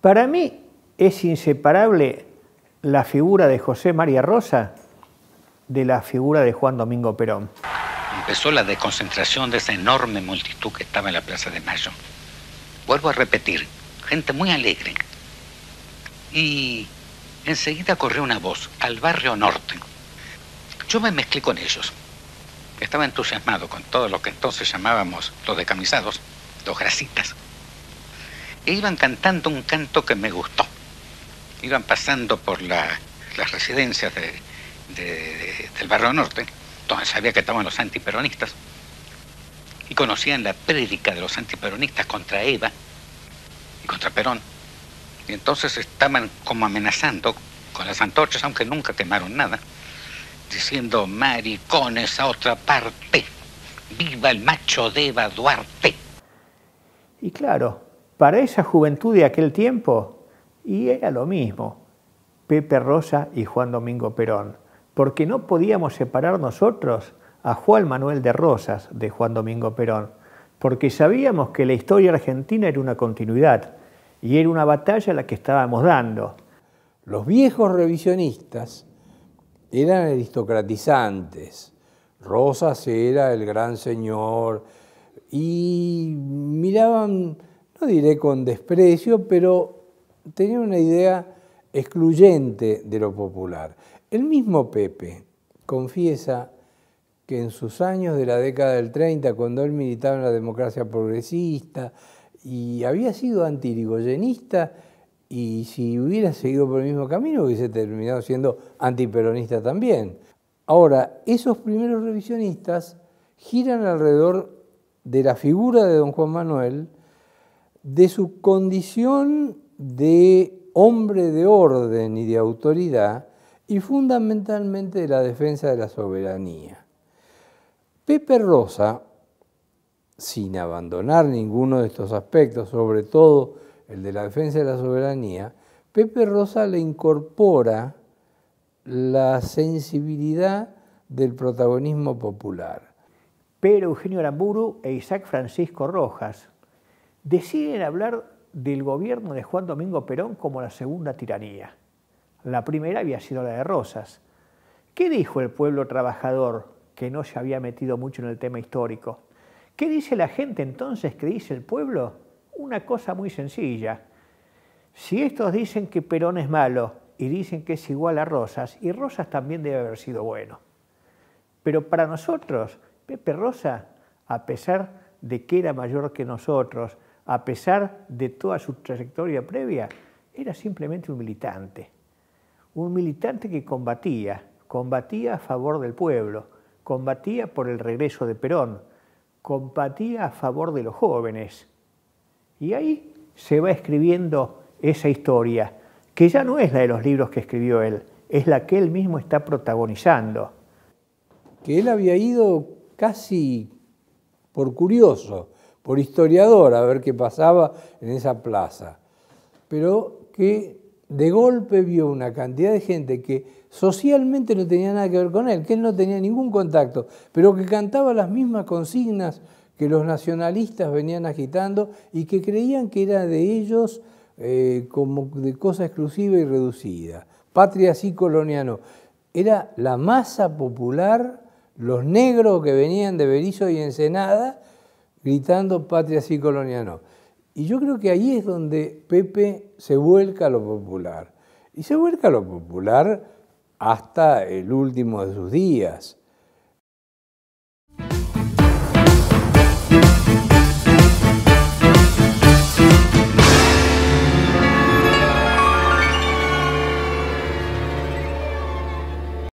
Para mí es inseparable la figura de José María Rosa de la figura de Juan Domingo Perón. Empezó la desconcentración de esa enorme multitud que estaba en la Plaza de Mayo. Vuelvo a repetir, gente muy alegre. Y enseguida corrió una voz al barrio norte. Yo me mezclé con ellos. Estaba entusiasmado con todo lo que entonces llamábamos los decamisados, los grasitas. E iban cantando un canto que me gustó. Iban pasando por las residencias de, del barrio norte, donde sabía que estaban los antiperonistas, y conocían la prédica de los antiperonistas contra Eva y contra Perón. Y entonces estaban como amenazando con las antorchas, aunque nunca quemaron nada, diciendo maricones a otra parte, viva el macho de Eva Duarte. Y claro, para esa juventud de aquel tiempo, y era lo mismo, Pepe Rosa y Juan Domingo Perón, porque no podíamos separar nosotros a Juan Manuel de Rosas de Juan Domingo Perón, porque sabíamos que la historia argentina era una continuidad y era una batalla la que estábamos dando. Los viejos revisionistas eran aristocratizantes. Rosas era el gran señor y miraban no diré con desprecio, pero tenía una idea excluyente de lo popular. El mismo Pepe confiesa que en sus años de la década del 30, cuando él militaba en la democracia progresista y había sido antirigoyenista, y si hubiera seguido por el mismo camino hubiese terminado siendo antiperonista también. Ahora, esos primeros revisionistas giran alrededor de la figura de don Juan Manuel de su condición de hombre de orden y de autoridad y fundamentalmente de la defensa de la soberanía. Pepe Rosa, sin abandonar ninguno de estos aspectos, sobre todo el de la defensa de la soberanía, Pepe Rosa le incorpora la sensibilidad del protagonismo popular. Pero Eugenio Aramburu e Isaac Francisco Rojas, deciden hablar del gobierno de Juan Domingo Perón como la segunda tiranía. La primera había sido la de Rosas. ¿Qué dijo el pueblo trabajador que no se había metido mucho en el tema histórico? ¿Qué dice la gente entonces que dice el pueblo? Una cosa muy sencilla. Si estos dicen que Perón es malo y dicen que es igual a Rosas, y Rosas también debe haber sido bueno. Pero para nosotros, Pepe Rosa, a pesar de que era mayor que nosotros, a pesar de toda su trayectoria previa, era simplemente un militante. Un militante que combatía, combatía a favor del pueblo, combatía por el regreso de Perón, combatía a favor de los jóvenes. Y ahí se va escribiendo esa historia, que ya no es la de los libros que escribió él, es la que él mismo está protagonizando. Que él había ido casi por curioso por historiador a ver qué pasaba en esa plaza, pero que de golpe vio una cantidad de gente que socialmente no tenía nada que ver con él, que él no tenía ningún contacto, pero que cantaba las mismas consignas que los nacionalistas venían agitando y que creían que era de ellos eh, como de cosa exclusiva y reducida. Patria sí, colonia no. Era la masa popular, los negros que venían de Berizo y Ensenada, gritando patria sí, colonia no. Y yo creo que ahí es donde Pepe se vuelca a lo popular. Y se vuelca a lo popular hasta el último de sus días.